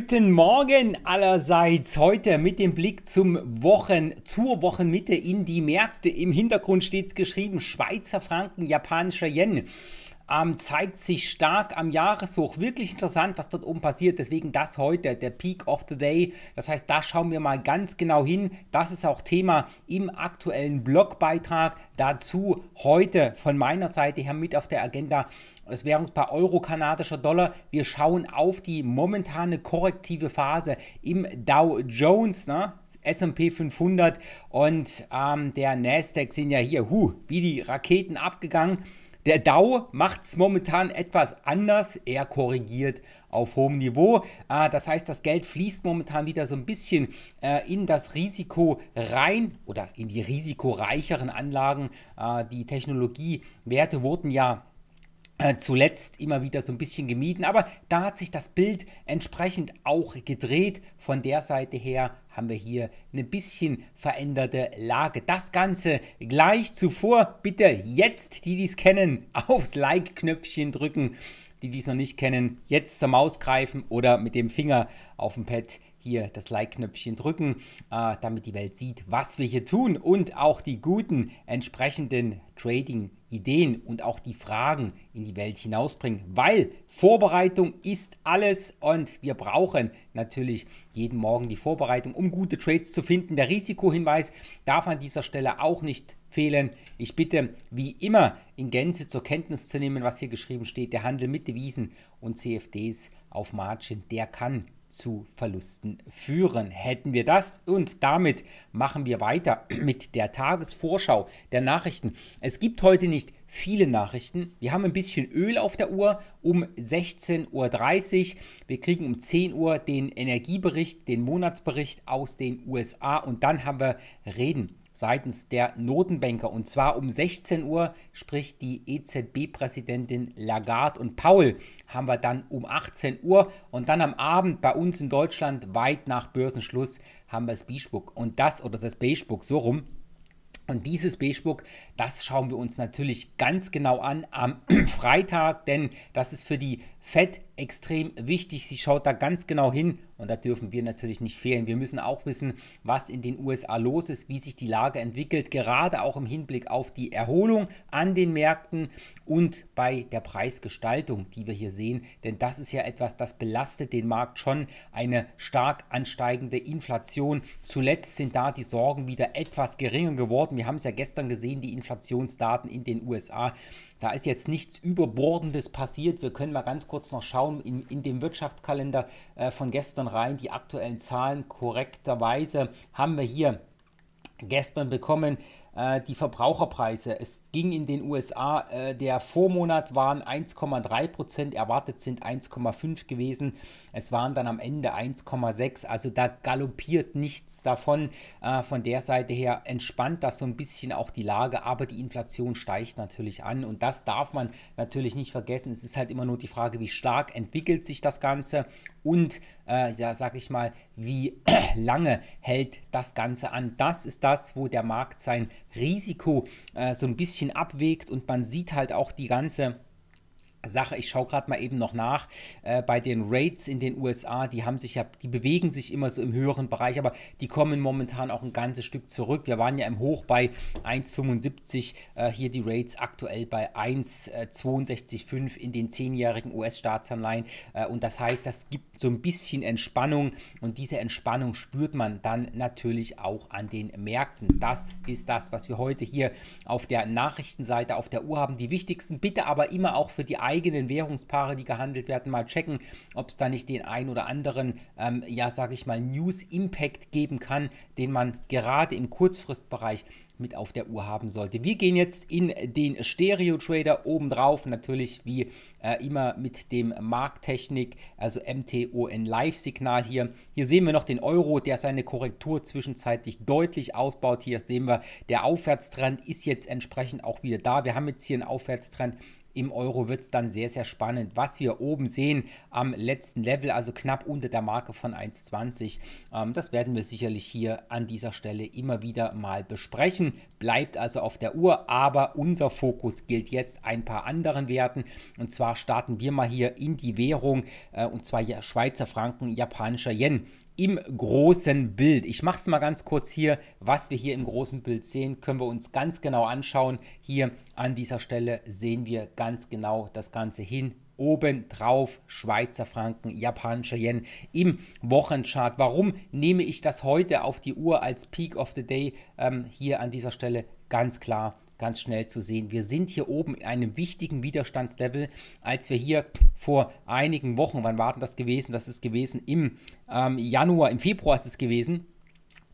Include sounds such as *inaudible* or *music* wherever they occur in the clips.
Guten Morgen allerseits. Heute mit dem Blick zum Wochen, zur Wochenmitte in die Märkte. Im Hintergrund steht es geschrieben: Schweizer Franken, japanischer Yen ähm, zeigt sich stark am Jahreshoch. Wirklich interessant, was dort oben passiert. Deswegen das heute, der Peak of the Day. Das heißt, da schauen wir mal ganz genau hin. Das ist auch Thema im aktuellen Blogbeitrag dazu heute von meiner Seite her mit auf der Agenda. Das Währungspaar Euro kanadischer Dollar. Wir schauen auf die momentane korrektive Phase im Dow Jones, ne? S&P 500 und ähm, der Nasdaq sind ja hier, hu, wie die Raketen abgegangen. Der DAO macht es momentan etwas anders. Er korrigiert auf hohem Niveau. Ah, das heißt, das Geld fließt momentan wieder so ein bisschen äh, in das Risiko rein oder in die risikoreicheren Anlagen. Ah, die Technologiewerte wurden ja äh, zuletzt immer wieder so ein bisschen gemieden, aber da hat sich das Bild entsprechend auch gedreht. Von der Seite her haben wir hier eine bisschen veränderte Lage. Das Ganze gleich zuvor. Bitte jetzt, die dies kennen, *laughs* aufs Like-Knöpfchen drücken. Die dies noch nicht kennen, jetzt zur Maus greifen oder mit dem Finger auf dem Pad hier das Like-Knöpfchen drücken, äh, damit die Welt sieht, was wir hier tun und auch die guten entsprechenden Trading-Knöpfe. Ideen und auch die Fragen in die Welt hinausbringen, weil Vorbereitung ist alles und wir brauchen natürlich jeden Morgen die Vorbereitung, um gute Trades zu finden. Der Risikohinweis darf an dieser Stelle auch nicht fehlen. Ich bitte, wie immer, in Gänze zur Kenntnis zu nehmen, was hier geschrieben steht. Der Handel mit Devisen und CFDs auf Margin, der kann zu Verlusten führen. Hätten wir das und damit machen wir weiter *clears throat* mit der Tagesvorschau der Nachrichten. Es gibt heute nicht viele Nachrichten. Wir haben ein bisschen Öl auf der Uhr um 16.30 Uhr. Wir kriegen um 10 Uhr den Energiebericht, den Monatsbericht aus den USA und dann haben wir Reden seitens der Notenbanker. Und zwar um 16 Uhr, sprich die EZB-Präsidentin Lagarde und Paul haben wir dann um 18 Uhr. Und dann am Abend bei uns in Deutschland, weit nach Börsenschluss, haben wir das Beachbook. Und das, oder das Beachbook, so rum. Und dieses Beachbook, das schauen wir uns natürlich ganz genau an am *clears throat* Freitag, denn das ist für die Fett extrem wichtig. Sie schaut da ganz genau hin und da dürfen wir natürlich nicht fehlen. Wir müssen auch wissen, was in den USA los ist, wie sich die Lage entwickelt, gerade auch im Hinblick auf die Erholung an den Märkten und bei der Preisgestaltung, die wir hier sehen. Denn das ist ja etwas, das belastet den Markt schon. Eine stark ansteigende Inflation. Zuletzt sind da die Sorgen wieder etwas geringer geworden. Wir haben es ja gestern gesehen, die Inflationsdaten in den USA da ist jetzt nichts Überbordendes passiert. Wir können mal ganz kurz noch schauen in, in dem Wirtschaftskalender äh, von gestern rein. Die aktuellen Zahlen korrekterweise haben wir hier gestern bekommen. Äh, die Verbraucherpreise. Es ging in den USA, äh, der Vormonat waren 1,3 Prozent, erwartet sind 1,5 gewesen. Es waren dann am Ende 1,6. Also da galoppiert nichts davon. Äh, von der Seite her entspannt das so ein bisschen auch die Lage, aber die Inflation steigt natürlich an und das darf man natürlich nicht vergessen. Es ist halt immer nur die Frage, wie stark entwickelt sich das Ganze und, äh, ja, sag ich mal, wie *clears throat* lange hält das Ganze an. Das ist das, wo der Markt sein Risiko äh, so ein bisschen abwägt und man sieht halt auch die ganze Sache, ich schaue gerade mal eben noch nach, äh, bei den Rates in den USA, die haben sich ja, die bewegen sich immer so im höheren Bereich, aber die kommen momentan auch ein ganzes Stück zurück. Wir waren ja im Hoch bei 1,75, äh, hier die Rates aktuell bei 1,62,5 in den 10-jährigen US-Staatsanleihen äh, und das heißt, das gibt so ein bisschen Entspannung und diese Entspannung spürt man dann natürlich auch an den Märkten. Das ist das, was wir heute hier auf der Nachrichtenseite auf der Uhr haben. Die wichtigsten bitte aber immer auch für die eigenen Währungspaare, die gehandelt werden, mal checken, ob es da nicht den ein oder anderen, ähm, ja, sage ich mal, News-Impact geben kann, den man gerade im Kurzfristbereich mit auf der Uhr haben sollte. Wir gehen jetzt in den Stereo Trader obendrauf, natürlich wie äh, immer mit dem Markttechnik, also MTON Live-Signal hier. Hier sehen wir noch den Euro, der seine Korrektur zwischenzeitlich deutlich aufbaut. Hier sehen wir, der Aufwärtstrend ist jetzt entsprechend auch wieder da. Wir haben jetzt hier einen Aufwärtstrend im Euro wird es dann sehr, sehr spannend, was wir oben sehen am letzten Level, also knapp unter der Marke von 1,20. Ähm, das werden wir sicherlich hier an dieser Stelle immer wieder mal besprechen. Bleibt also auf der Uhr, aber unser Fokus gilt jetzt ein paar anderen Werten. Und zwar starten wir mal hier in die Währung, äh, und zwar Schweizer Franken, japanischer Yen im großen Bild. Ich mache es mal ganz kurz hier, was wir hier im großen Bild sehen, können wir uns ganz genau anschauen. Hier an dieser Stelle sehen wir ganz genau das Ganze hin. Oben drauf Schweizer Franken, japanische Yen im Wochenchart. Warum nehme ich das heute auf die Uhr als Peak of the Day? Ähm, hier an dieser Stelle ganz klar ganz schnell zu sehen. Wir sind hier oben in einem wichtigen Widerstandslevel, als wir hier vor einigen Wochen, wann war denn das gewesen? Das ist gewesen im ähm, Januar, im Februar ist es gewesen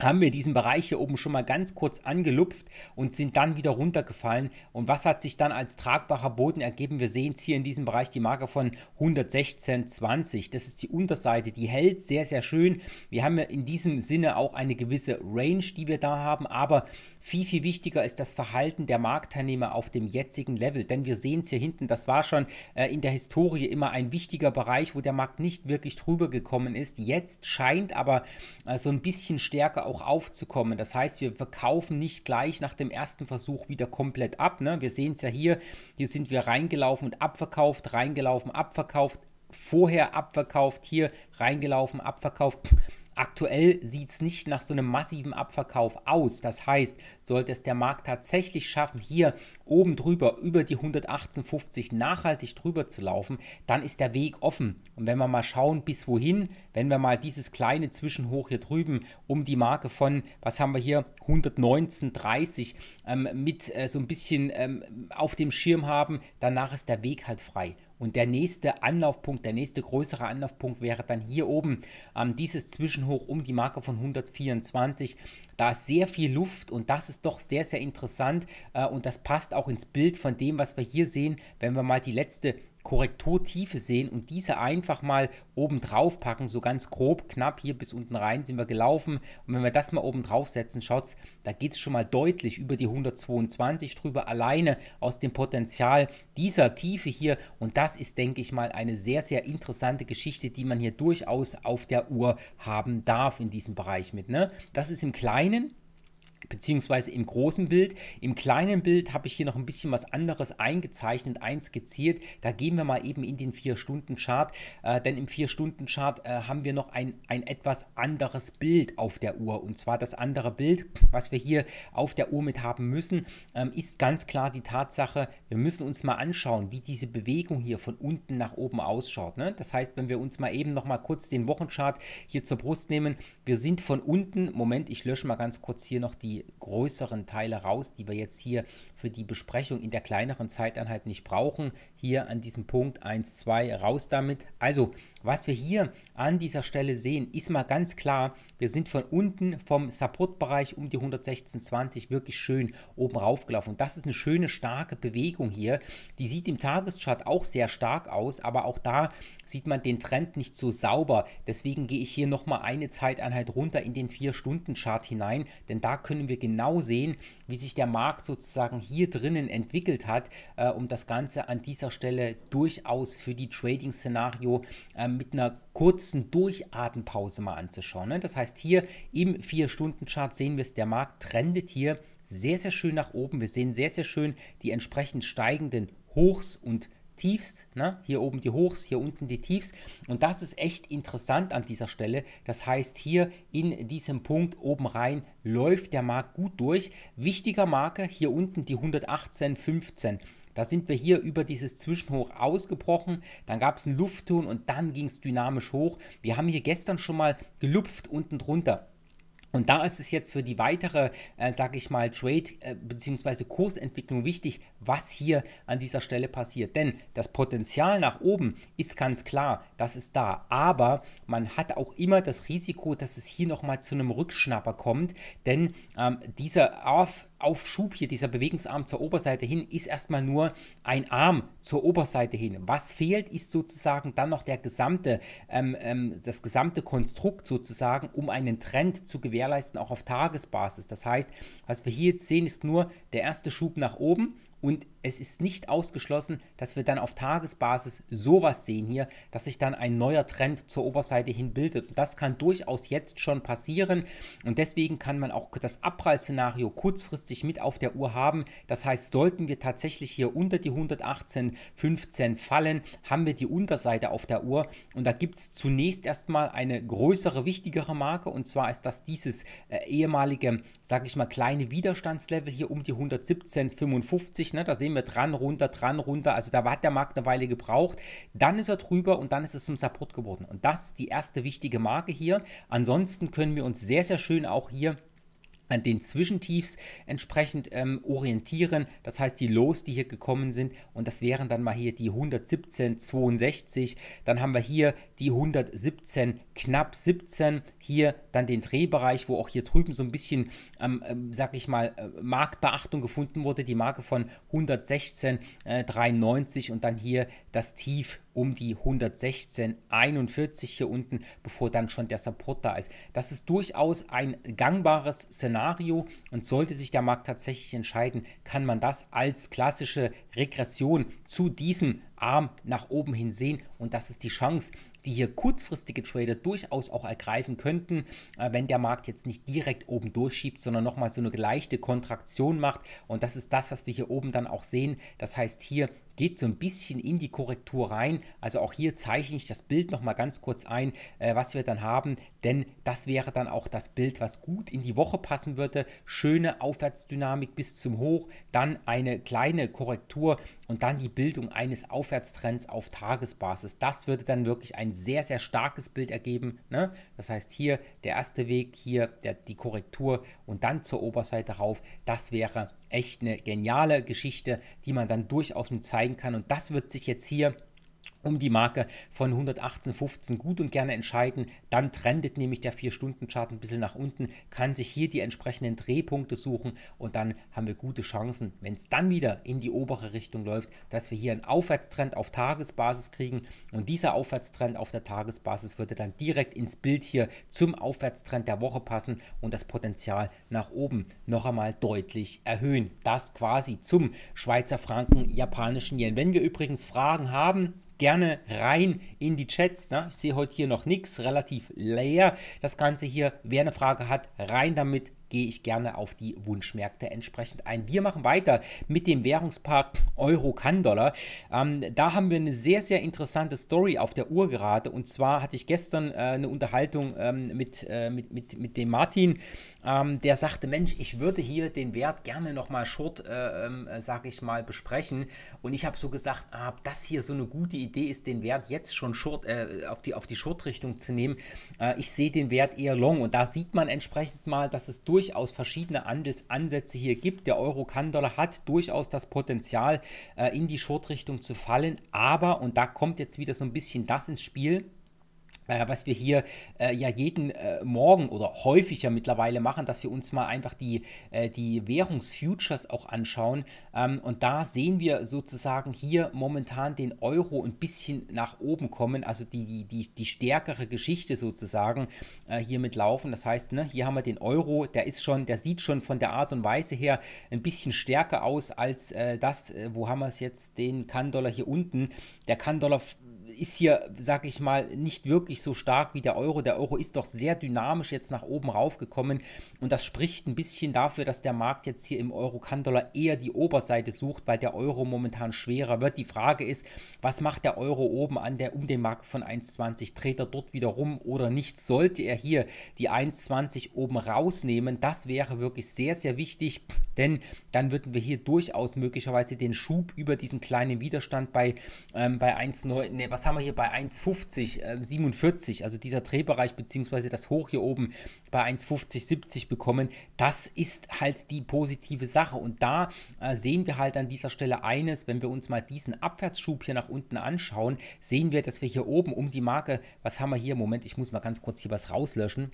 haben wir diesen Bereich hier oben schon mal ganz kurz angelupft und sind dann wieder runtergefallen. Und was hat sich dann als tragbarer Boden ergeben? Wir sehen es hier in diesem Bereich die Marke von 116,20. Das ist die Unterseite, die hält sehr, sehr schön. Wir haben ja in diesem Sinne auch eine gewisse Range, die wir da haben. Aber viel, viel wichtiger ist das Verhalten der Marktteilnehmer auf dem jetzigen Level. Denn wir sehen es hier hinten, das war schon äh, in der Historie immer ein wichtiger Bereich, wo der Markt nicht wirklich drüber gekommen ist. Jetzt scheint aber äh, so ein bisschen stärker auch aufzukommen. Das heißt, wir verkaufen nicht gleich nach dem ersten Versuch wieder komplett ab. Ne? Wir sehen es ja hier, hier sind wir reingelaufen und abverkauft, reingelaufen, abverkauft, vorher abverkauft, hier reingelaufen, abverkauft Aktuell sieht es nicht nach so einem massiven Abverkauf aus. Das heißt, sollte es der Markt tatsächlich schaffen, hier oben drüber über die 118,50 nachhaltig drüber zu laufen, dann ist der Weg offen. Und wenn wir mal schauen, bis wohin, wenn wir mal dieses kleine Zwischenhoch hier drüben um die Marke von, was haben wir hier, 119,30 ähm, mit äh, so ein bisschen ähm, auf dem Schirm haben, danach ist der Weg halt frei. Und der nächste Anlaufpunkt, der nächste größere Anlaufpunkt wäre dann hier oben ähm, dieses Zwischenhoch um die Marke von 124. Da ist sehr viel Luft und das ist doch sehr, sehr interessant äh, und das passt auch ins Bild von dem, was wir hier sehen, wenn wir mal die letzte Korrekturtiefe sehen und diese einfach mal oben drauf packen, so ganz grob, knapp hier bis unten rein sind wir gelaufen. Und wenn wir das mal oben drauf setzen, schaut's, da geht es schon mal deutlich über die 122 drüber, alleine aus dem Potenzial dieser Tiefe hier. Und das ist, denke ich mal, eine sehr, sehr interessante Geschichte, die man hier durchaus auf der Uhr haben darf in diesem Bereich mit. Ne? Das ist im Kleinen beziehungsweise im großen Bild. Im kleinen Bild habe ich hier noch ein bisschen was anderes eingezeichnet, einskizziert. Da gehen wir mal eben in den 4-Stunden-Chart, äh, denn im 4-Stunden-Chart äh, haben wir noch ein, ein etwas anderes Bild auf der Uhr. Und zwar das andere Bild, was wir hier auf der Uhr mit haben müssen, ähm, ist ganz klar die Tatsache, wir müssen uns mal anschauen, wie diese Bewegung hier von unten nach oben ausschaut. Ne? Das heißt, wenn wir uns mal eben noch mal kurz den Wochenchart hier zur Brust nehmen, wir sind von unten, Moment, ich lösche mal ganz kurz hier noch die größeren Teile raus, die wir jetzt hier für die Besprechung in der kleineren Zeiteinheit nicht brauchen. Hier an diesem Punkt 1, 2 raus damit. Also was wir hier an dieser Stelle sehen, ist mal ganz klar, wir sind von unten vom Supportbereich um die 116,20 wirklich schön oben raufgelaufen. Und das ist eine schöne, starke Bewegung hier. Die sieht im Tageschart auch sehr stark aus, aber auch da sieht man den Trend nicht so sauber. Deswegen gehe ich hier nochmal eine Zeiteinheit runter in den 4-Stunden-Chart hinein, denn da können wir genau sehen, wie sich der Markt sozusagen hier drinnen entwickelt hat, äh, um das Ganze an dieser Stelle durchaus für die Trading-Szenario ähm, mit einer kurzen Durchatempause mal anzuschauen. Ne? Das heißt, hier im 4-Stunden-Chart sehen wir es, der Markt trendet hier sehr, sehr schön nach oben. Wir sehen sehr, sehr schön die entsprechend steigenden Hochs und Tiefs, ne? hier oben die Hochs, hier unten die Tiefs und das ist echt interessant an dieser Stelle. Das heißt, hier in diesem Punkt oben rein läuft der Markt gut durch. Wichtiger Marke hier unten die 118,15. Da sind wir hier über dieses Zwischenhoch ausgebrochen, dann gab es einen Luftton und dann ging es dynamisch hoch. Wir haben hier gestern schon mal gelupft unten drunter. Und da ist es jetzt für die weitere, äh, sage ich mal, Trade- äh, bzw. Kursentwicklung wichtig, was hier an dieser Stelle passiert. Denn das Potenzial nach oben ist ganz klar, das ist da. Aber man hat auch immer das Risiko, dass es hier nochmal zu einem Rückschnapper kommt. Denn ähm, dieser Auf- Aufschub hier, dieser Bewegungsarm zur Oberseite hin, ist erstmal nur ein Arm zur Oberseite hin. Was fehlt, ist sozusagen dann noch der gesamte, ähm, ähm, das gesamte Konstrukt sozusagen, um einen Trend zu gewährleisten, auch auf Tagesbasis. Das heißt, was wir hier jetzt sehen, ist nur der erste Schub nach oben und es ist nicht ausgeschlossen, dass wir dann auf Tagesbasis sowas sehen hier, dass sich dann ein neuer Trend zur Oberseite hin bildet. Und das kann durchaus jetzt schon passieren. Und deswegen kann man auch das Abprallszenario kurzfristig mit auf der Uhr haben. Das heißt, sollten wir tatsächlich hier unter die 118,15 fallen, haben wir die Unterseite auf der Uhr. Und da gibt es zunächst erstmal eine größere, wichtigere Marke. Und zwar ist das dieses äh, ehemalige, sage ich mal, kleine Widerstandslevel hier um die 117,55. Ne? Da sehen wir dran, runter, dran, runter. Also da hat der Markt eine Weile gebraucht. Dann ist er drüber und dann ist es zum Support geworden. Und das ist die erste wichtige Marke hier. Ansonsten können wir uns sehr, sehr schön auch hier an den Zwischentiefs entsprechend ähm, orientieren. Das heißt, die Lows, die hier gekommen sind, und das wären dann mal hier die 117,62. Dann haben wir hier die 117, knapp 17. Hier dann den Drehbereich, wo auch hier drüben so ein bisschen, ähm, ähm, sag ich mal, äh, Marktbeachtung gefunden wurde. Die Marke von 116,93 äh, und dann hier das Tief um die 116,41 hier unten, bevor dann schon der Support da ist. Das ist durchaus ein gangbares Szenario und sollte sich der Markt tatsächlich entscheiden, kann man das als klassische Regression zu diesem Arm nach oben hin sehen und das ist die Chance, die hier kurzfristige Trader durchaus auch ergreifen könnten, äh, wenn der Markt jetzt nicht direkt oben durchschiebt, sondern nochmal so eine leichte Kontraktion macht. Und das ist das, was wir hier oben dann auch sehen. Das heißt, hier geht so ein bisschen in die Korrektur rein. Also auch hier zeichne ich das Bild nochmal ganz kurz ein, äh, was wir dann haben, denn das wäre dann auch das Bild, was gut in die Woche passen würde. Schöne Aufwärtsdynamik bis zum Hoch, dann eine kleine Korrektur und dann die Bildung eines Aufwärtstrends auf Tagesbasis. Das würde dann wirklich ein sehr, sehr starkes Bild ergeben. Ne? Das heißt hier der erste Weg, hier der, die Korrektur und dann zur Oberseite rauf. Das wäre echt eine geniale Geschichte, die man dann durchaus mit zeigen kann. Und das wird sich jetzt hier um die Marke von 118,15 gut und gerne entscheiden. Dann trendet nämlich der 4-Stunden-Chart ein bisschen nach unten, kann sich hier die entsprechenden Drehpunkte suchen und dann haben wir gute Chancen, wenn es dann wieder in die obere Richtung läuft, dass wir hier einen Aufwärtstrend auf Tagesbasis kriegen und dieser Aufwärtstrend auf der Tagesbasis würde dann direkt ins Bild hier zum Aufwärtstrend der Woche passen und das Potenzial nach oben noch einmal deutlich erhöhen. Das quasi zum Schweizer Franken, japanischen Yen. Wenn wir übrigens Fragen haben, gerne rein in die Chats. Ne? Ich sehe heute hier noch nichts, relativ leer. Das Ganze hier, wer eine Frage hat, rein damit, gehe ich gerne auf die Wunschmärkte entsprechend ein. Wir machen weiter mit dem Währungspark Euro-Kann-Dollar. Ähm, da haben wir eine sehr, sehr interessante Story auf der Uhr gerade. Und zwar hatte ich gestern äh, eine Unterhaltung ähm, mit, äh, mit, mit, mit dem Martin, ähm, der sagte, Mensch, ich würde hier den Wert gerne nochmal short, äh, ähm, äh sage ich mal, besprechen. Und ich habe so gesagt, ah, das hier so eine gute Idee ist, den Wert jetzt schon short, äh, auf die, auf die Short-Richtung zu nehmen. Äh, ich sehe den Wert eher long. Und da sieht man entsprechend mal, dass es durch durchaus verschiedene Handelsansätze hier gibt. Der Euro-Kann-Dollar hat durchaus das Potenzial, äh, in die Short-Richtung zu fallen. Aber, und da kommt jetzt wieder so ein bisschen das ins Spiel, äh, was wir hier äh, ja jeden äh, Morgen oder häufiger mittlerweile machen, dass wir uns mal einfach die, äh, die Währungsfutures auch anschauen. Ähm, und da sehen wir sozusagen hier momentan den Euro ein bisschen nach oben kommen, also die, die, die, die stärkere Geschichte sozusagen äh, hier mit laufen. Das heißt, ne, hier haben wir den Euro, der ist schon, der sieht schon von der Art und Weise her ein bisschen stärker aus als äh, das, wo haben wir es jetzt, den kann hier unten. Der kann ist hier, sage ich mal, nicht wirklich so stark wie der Euro. Der Euro ist doch sehr dynamisch jetzt nach oben raufgekommen und das spricht ein bisschen dafür, dass der Markt jetzt hier im Euro-Kann-Dollar eher die Oberseite sucht, weil der Euro momentan schwerer wird. Die Frage ist, was macht der Euro oben an der um den Markt von 1,20? Dreht er dort wieder rum oder nicht? Sollte er hier die 1,20 oben rausnehmen? Das wäre wirklich sehr, sehr wichtig, denn dann würden wir hier durchaus möglicherweise den Schub über diesen kleinen Widerstand bei, ähm, bei 1,9, ne, was haben wir hier bei 1,50, äh, 47, also dieser Drehbereich bzw. das Hoch hier oben bei 1,50, 70 bekommen. Das ist halt die positive Sache. Und da äh, sehen wir halt an dieser Stelle eines, wenn wir uns mal diesen Abwärtsschub hier nach unten anschauen, sehen wir, dass wir hier oben um die Marke, was haben wir hier? Moment, ich muss mal ganz kurz hier was rauslöschen.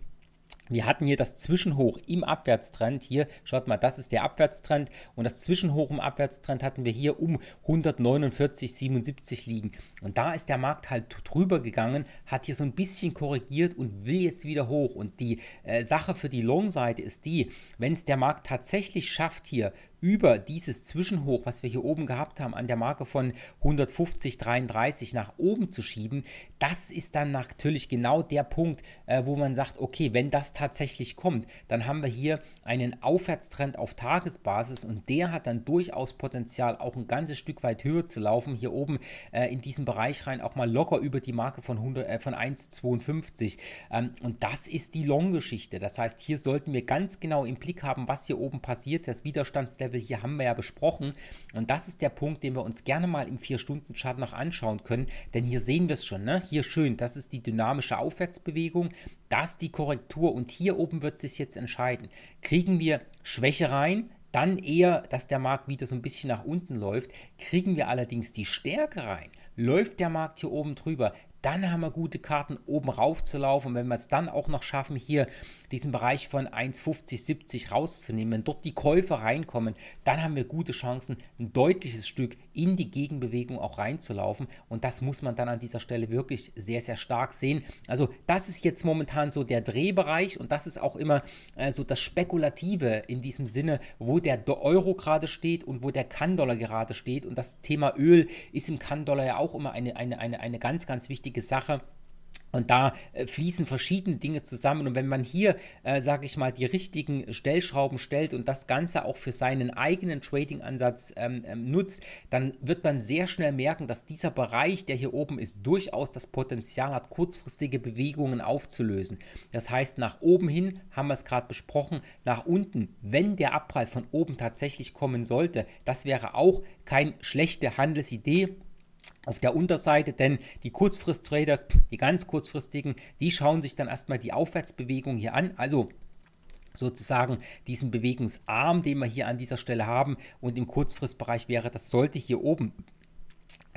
Wir hatten hier das Zwischenhoch im Abwärtstrend. Hier, schaut mal, das ist der Abwärtstrend. Und das Zwischenhoch im Abwärtstrend hatten wir hier um 149,77 liegen. Und da ist der Markt halt drüber gegangen, hat hier so ein bisschen korrigiert und will jetzt wieder hoch. Und die äh, Sache für die Long-Seite ist die, wenn es der Markt tatsächlich schafft, hier über dieses Zwischenhoch, was wir hier oben gehabt haben, an der Marke von 150,33 nach oben zu schieben, das ist dann natürlich genau der Punkt, äh, wo man sagt, okay, wenn das tatsächlich kommt, dann haben wir hier einen Aufwärtstrend auf Tagesbasis und der hat dann durchaus Potenzial, auch ein ganzes Stück weit höher zu laufen, hier oben äh, in diesen Bereich rein, auch mal locker über die Marke von, äh, von 1,52. Ähm, und das ist die Long-Geschichte. Das heißt, hier sollten wir ganz genau im Blick haben, was hier oben passiert. Das Widerstandslevel Stresslevel hier haben wir ja besprochen. Und das ist der Punkt, den wir uns gerne mal im 4-Stunden-Chart noch anschauen können. Denn hier sehen wir es schon. Ne? Hier schön, das ist die dynamische Aufwärtsbewegung, das die Korrektur. Und hier oben wird sich jetzt entscheiden. Kriegen wir Schwäche rein? Dann eher, dass der Markt wieder so ein bisschen nach unten läuft. Kriegen wir allerdings die Stärke rein, läuft der Markt hier oben drüber, dann haben wir gute Karten, oben rauf zu laufen. Und wenn wir es dann auch noch schaffen, hier diesen Bereich von 1,50, 70 rauszunehmen, wenn dort die Käufer reinkommen, dann haben wir gute Chancen, ein deutliches Stück in die Gegenbewegung auch reinzulaufen. Und das muss man dann an dieser Stelle wirklich sehr, sehr stark sehen. Also das ist jetzt momentan so der Drehbereich und das ist auch immer äh, so das Spekulative in diesem Sinne, wo der Euro gerade steht und wo der Kann-Dollar gerade steht. Und das Thema Öl ist im Kann-Dollar ja auch immer eine, eine, eine, eine ganz, ganz wichtige Sache. Und da äh, fließen verschiedene Dinge zusammen. Und wenn man hier, äh, sage ich mal, die richtigen Stellschrauben stellt und das Ganze auch für seinen eigenen Trading-Ansatz ähm, ähm, nutzt, dann wird man sehr schnell merken, dass dieser Bereich, der hier oben ist, durchaus das Potenzial hat, kurzfristige Bewegungen aufzulösen. Das heißt, nach oben hin haben wir es gerade besprochen, nach unten, wenn der Abprall von oben tatsächlich kommen sollte, das wäre auch keine schlechte Handelsidee auf der Unterseite, denn die Kurzfristtrader, die ganz kurzfristigen, die schauen sich dann erstmal die Aufwärtsbewegung hier an, also sozusagen diesen Bewegungsarm, den wir hier an dieser Stelle haben und im Kurzfristbereich wäre, das sollte hier oben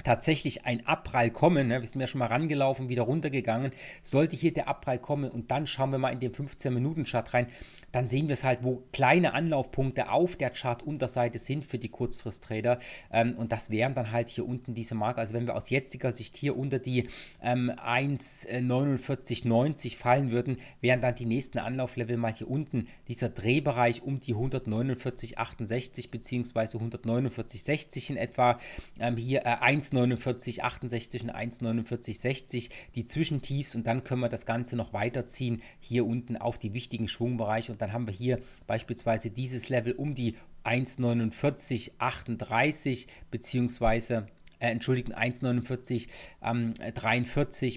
tatsächlich ein Abprall kommen, ne, wir sind ja schon mal rangelaufen, wieder runtergegangen, sollte hier der Abprall kommen und dann schauen wir mal in den 15-Minuten-Chart rein, dann sehen wir es halt, wo kleine Anlaufpunkte auf der Chart-Unterseite sind für die Kurzfrist-Trader ähm, und das wären dann halt hier unten diese Marke, also wenn wir aus jetziger Sicht hier unter die ähm, 1,4990 äh, fallen würden, wären dann die nächsten Anlauflevel mal hier unten, dieser Drehbereich um die 149,68 bzw. 149,60 in etwa, ähm, hier äh, 1 1,4968 und 1,4960 die Zwischentiefs und dann können wir das Ganze noch weiterziehen hier unten auf die wichtigen Schwungbereiche und dann haben wir hier beispielsweise dieses Level um die 1,4938 beziehungsweise äh, entschuldigen 1,49 ähm, 43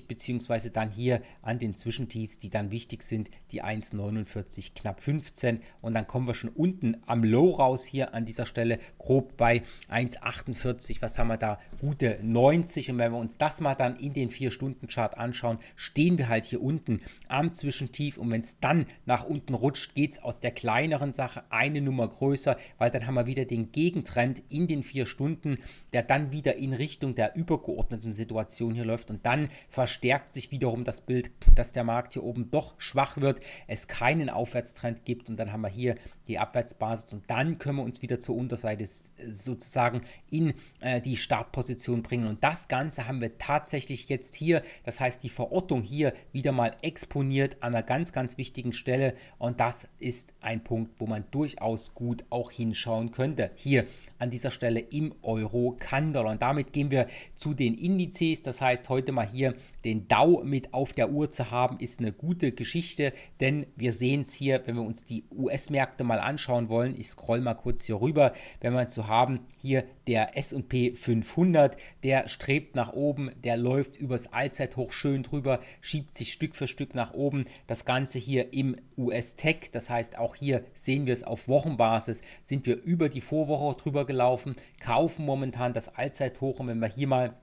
äh, beziehungsweise dann hier an den Zwischentiefs, die dann wichtig sind, die 1,49 knapp 15 und dann kommen wir schon unten am Low raus hier an dieser Stelle grob bei 1,48, was haben wir da? Gute 90 und wenn wir uns das mal dann in den 4-Stunden-Chart anschauen, stehen wir halt hier unten am Zwischentief und wenn es dann nach unten rutscht, geht es aus der kleineren Sache eine Nummer größer, weil dann haben wir wieder den Gegentrend in den 4 Stunden, der dann wieder in Richtung der übergeordneten Situation hier läuft. Und dann verstärkt sich wiederum das Bild, dass der Markt hier oben doch schwach wird, es keinen Aufwärtstrend gibt. Und dann haben wir hier die Abwärtsbasis und dann können wir uns wieder zur Unterseite sozusagen in äh, die Startposition bringen. Und das Ganze haben wir tatsächlich jetzt hier, das heißt die Verortung hier wieder mal exponiert an einer ganz, ganz wichtigen Stelle und das ist ein Punkt, wo man durchaus gut auch hinschauen könnte. Hier an dieser Stelle im Euro Candle und damit gehen wir zu den Indizes, das heißt heute mal hier den Dow mit auf der Uhr zu haben, ist eine gute Geschichte, denn wir sehen es hier, wenn wir uns die US-Märkte mal mal anschauen wollen. Ich scroll mal kurz hier rüber. Wenn wir zu haben, hier der S&P 500, der strebt nach oben, der läuft übers Allzeithoch schön drüber, schiebt sich Stück für Stück nach oben. Das Ganze hier im US-Tech, das heißt auch hier sehen wir es auf Wochenbasis, sind wir über die Vorwoche drüber gelaufen, kaufen momentan das Allzeithoch und wenn wir hier mal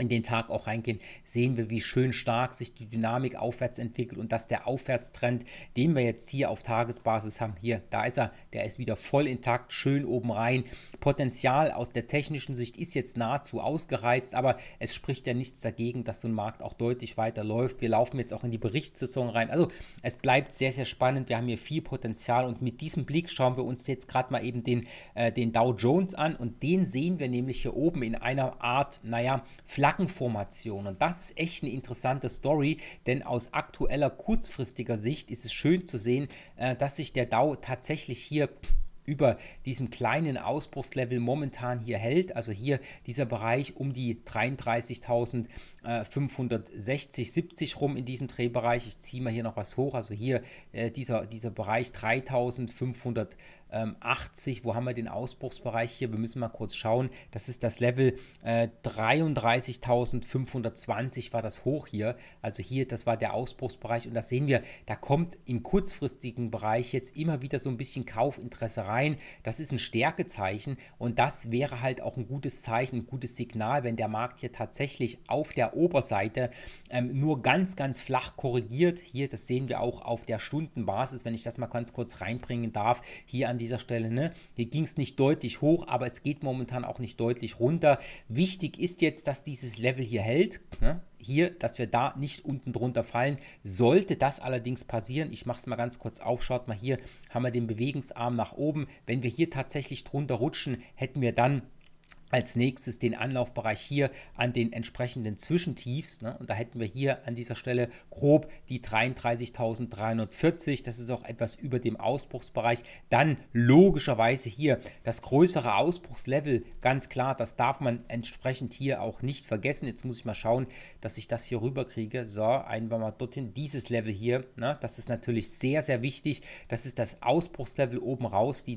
in den Tag auch reingehen, sehen wir, wie schön stark sich die Dynamik aufwärts entwickelt und dass der Aufwärtstrend, den wir jetzt hier auf Tagesbasis haben, hier, da ist er, der ist wieder voll intakt, schön oben rein. Potenzial aus der technischen Sicht ist jetzt nahezu ausgereizt, aber es spricht ja nichts dagegen, dass so ein Markt auch deutlich weiter läuft. Wir laufen jetzt auch in die Berichtssaison rein. Also es bleibt sehr, sehr spannend. Wir haben hier viel Potenzial und mit diesem Blick schauen wir uns jetzt gerade mal eben den, äh, den Dow Jones an und den sehen wir nämlich hier oben in einer Art, naja, Flach Rackenformation. Und das ist echt eine interessante Story, denn aus aktueller, kurzfristiger Sicht ist es schön zu sehen, äh, dass sich der DAO tatsächlich hier über diesem kleinen Ausbruchslevel momentan hier hält. Also hier dieser Bereich um die 33.560, 70 rum in diesem Drehbereich. Ich ziehe mal hier noch was hoch. Also hier äh, dieser, dieser Bereich 3.500 ähm, 80, wo haben wir den Ausbruchsbereich hier? Wir müssen mal kurz schauen. Das ist das Level äh, 33.520 war das hoch hier. Also hier, das war der Ausbruchsbereich und das sehen wir, da kommt im kurzfristigen Bereich jetzt immer wieder so ein bisschen Kaufinteresse rein. Das ist ein Stärkezeichen und das wäre halt auch ein gutes Zeichen, ein gutes Signal, wenn der Markt hier tatsächlich auf der Oberseite ähm, nur ganz, ganz flach korrigiert. Hier, das sehen wir auch auf der Stundenbasis, wenn ich das mal ganz kurz reinbringen darf, hier an dieser Stelle. Ne? Hier ging es nicht deutlich hoch, aber es geht momentan auch nicht deutlich runter. Wichtig ist jetzt, dass dieses Level hier hält. Ne? Hier, dass wir da nicht unten drunter fallen. Sollte das allerdings passieren, ich mache es mal ganz kurz auf, schaut mal hier, haben wir den Bewegungsarm nach oben. Wenn wir hier tatsächlich drunter rutschen, hätten wir dann als nächstes den Anlaufbereich hier an den entsprechenden Zwischentiefs. Ne? Und da hätten wir hier an dieser Stelle grob die 33.340. Das ist auch etwas über dem Ausbruchsbereich. Dann logischerweise hier das größere Ausbruchslevel, ganz klar. Das darf man entsprechend hier auch nicht vergessen. Jetzt muss ich mal schauen, dass ich das hier rüberkriege. So, einmal mal dorthin. Dieses Level hier, ne? das ist natürlich sehr, sehr wichtig. Das ist das Ausbruchslevel oben raus, die,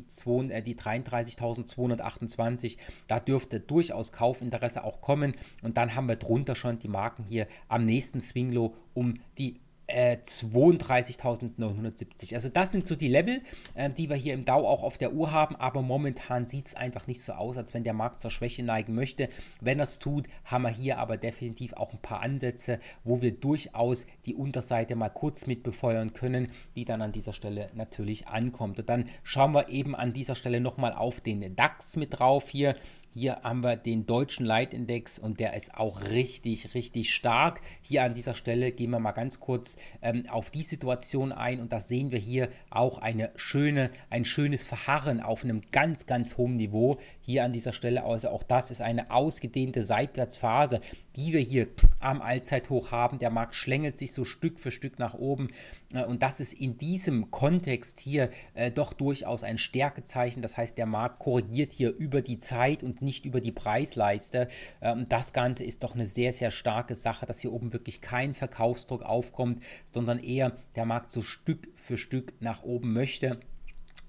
äh, die 33.228. Da dürfen dürfte durchaus Kaufinteresse auch kommen. Und dann haben wir drunter schon die Marken hier am nächsten Swinglow um die äh, 32.970. Also das sind so die Level, äh, die wir hier im DAO auch auf der Uhr haben, aber momentan sieht es einfach nicht so aus, als wenn der Markt zur Schwäche neigen möchte. Wenn er es tut, haben wir hier aber definitiv auch ein paar Ansätze, wo wir durchaus die Unterseite mal kurz mit befeuern können, die dann an dieser Stelle natürlich ankommt. Und dann schauen wir eben an dieser Stelle nochmal auf den DAX mit drauf hier. Hier haben wir den deutschen Leitindex und der ist auch richtig, richtig stark. Hier an dieser Stelle gehen wir mal ganz kurz ähm, auf die Situation ein und da sehen wir hier auch eine schöne, ein schönes Verharren auf einem ganz, ganz hohen Niveau. Hier an dieser Stelle, also auch das ist eine ausgedehnte Seitwärtsphase, die wir hier am Allzeithoch haben. Der Markt schlängelt sich so Stück für Stück nach oben äh, und das ist in diesem Kontext hier äh, doch durchaus ein Stärkezeichen. Das heißt, der Markt korrigiert hier über die Zeit und nicht über die Preisleiste. Ähm, das Ganze ist doch eine sehr, sehr starke Sache, dass hier oben wirklich kein Verkaufsdruck aufkommt, sondern eher der Markt so Stück für Stück nach oben möchte.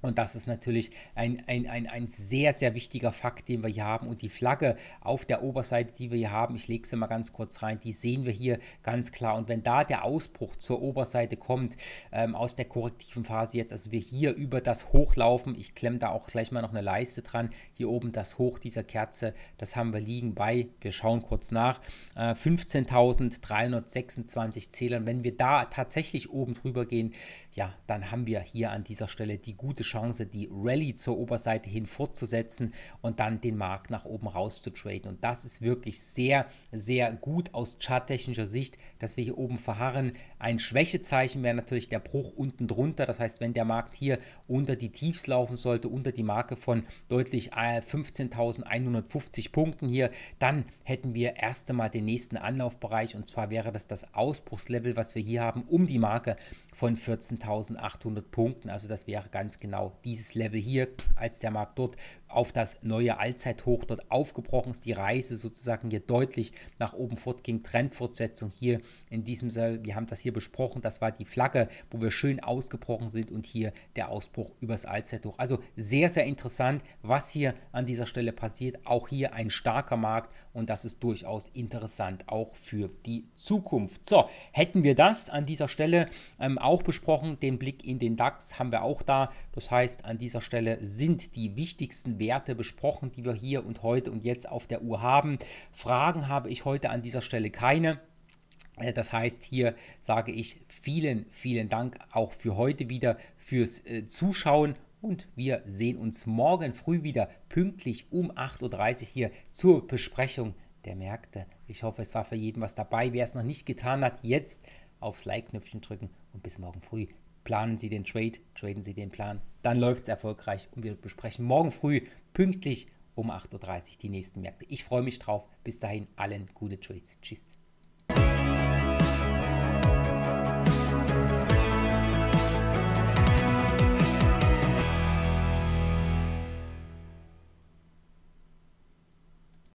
Und das ist natürlich ein, ein, ein, ein sehr, sehr wichtiger Fakt, den wir hier haben. Und die Flagge auf der Oberseite, die wir hier haben, ich lege sie mal ganz kurz rein, die sehen wir hier ganz klar. Und wenn da der Ausbruch zur Oberseite kommt, ähm, aus der korrektiven Phase jetzt, also wir hier über das Hochlaufen, ich klemme da auch gleich mal noch eine Leiste dran, hier oben das Hoch dieser Kerze, das haben wir liegen bei, wir schauen kurz nach, äh, 15.326 Zählern. Wenn wir da tatsächlich oben drüber gehen, ja, dann haben wir hier an dieser Stelle die gute Chance Chance, die Rallye zur Oberseite hin fortzusetzen und dann den Markt nach oben raus zu traden. Und das ist wirklich sehr, sehr gut aus charttechnischer Sicht, dass wir hier oben verharren. Ein Schwächezeichen wäre natürlich der Bruch unten drunter. Das heißt, wenn der Markt hier unter die Tiefs laufen sollte, unter die Marke von deutlich 15.150 äh, Punkten hier, dann hätten wir erst einmal den nächsten Anlaufbereich und zwar wäre das das Ausbruchslevel, was wir hier haben, um die Marke von 14.800 Punkten. Also das wäre ganz genau genau dieses Level hier, als der Markt dort auf das neue Allzeithoch dort aufgebrochen ist, die Reise sozusagen hier deutlich nach oben fortging, Trendfortsetzung hier in diesem, wir haben das hier besprochen, das war die Flagge, wo wir schön ausgebrochen sind und hier der Ausbruch übers Allzeithoch. Also sehr, sehr interessant, was hier an dieser Stelle passiert. Auch hier ein starker Markt und das ist durchaus interessant auch für die Zukunft. So, hätten wir das an dieser Stelle ähm, auch besprochen, den Blick in den DAX haben wir auch da. Das das heißt, an dieser Stelle sind die wichtigsten Werte besprochen, die wir hier und heute und jetzt auf der Uhr haben. Fragen habe ich heute an dieser Stelle keine. Äh, das heißt, hier sage ich vielen, vielen Dank auch für heute wieder fürs äh, Zuschauen und wir sehen uns morgen früh wieder pünktlich um 8.30 Uhr hier zur Besprechung der Märkte. Ich hoffe, es war für jeden was dabei. Wer es noch nicht getan hat, jetzt aufs Like-Knöpfchen drücken und bis morgen früh planen Sie den Trade, traden Sie den Plan, dann läuft es erfolgreich und wir besprechen morgen früh pünktlich um 8.30 Uhr die nächsten Märkte. Ich freue mich drauf. Bis dahin allen gute Trades. Tschüss.